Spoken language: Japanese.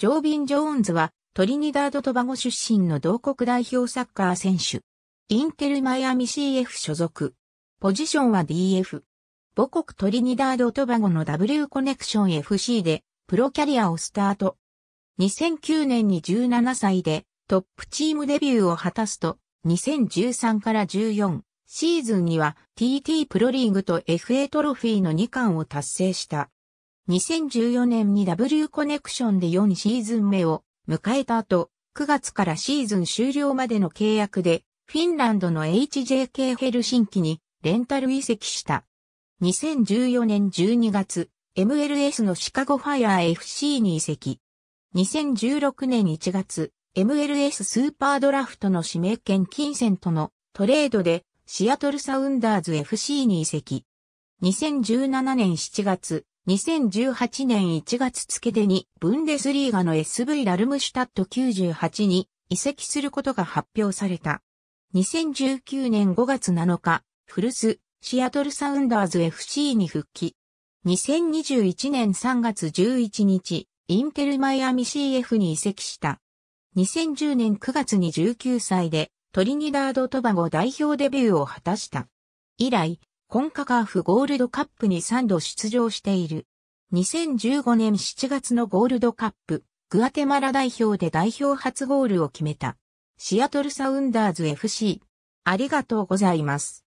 ジョービン・ジョーンズはトリニダード・トバゴ出身の同国代表サッカー選手。インテル・マイアミ CF 所属。ポジションは DF。母国トリニダード・トバゴの W コネクション FC でプロキャリアをスタート。2009年に17歳でトップチームデビューを果たすと2013から14シーズンには TT プロリーグと FA トロフィーの2冠を達成した。2014年に W コネクションで4シーズン目を迎えた後、9月からシーズン終了までの契約で、フィンランドの HJK ヘルシンキにレンタル移籍した。2014年12月、MLS のシカゴファイアー FC に移籍。2016年1月、MLS スーパードラフトの指名権金銭とのトレードでシアトルサウンダーズ FC に移籍。2017年7月、2018年1月付でにブンデスリーガの SV ラルムシュタット98に移籍することが発表された。2019年5月7日、フルス、シアトルサウンダーズ FC に復帰。2021年3月11日、インテルマイアミ CF に移籍した。2010年9月に19歳でトリニダード・トバゴ代表デビューを果たした。以来、コンカカーフゴールドカップに3度出場している。2015年7月のゴールドカップ、グアテマラ代表で代表初ゴールを決めた。シアトルサウンダーズ FC。ありがとうございます。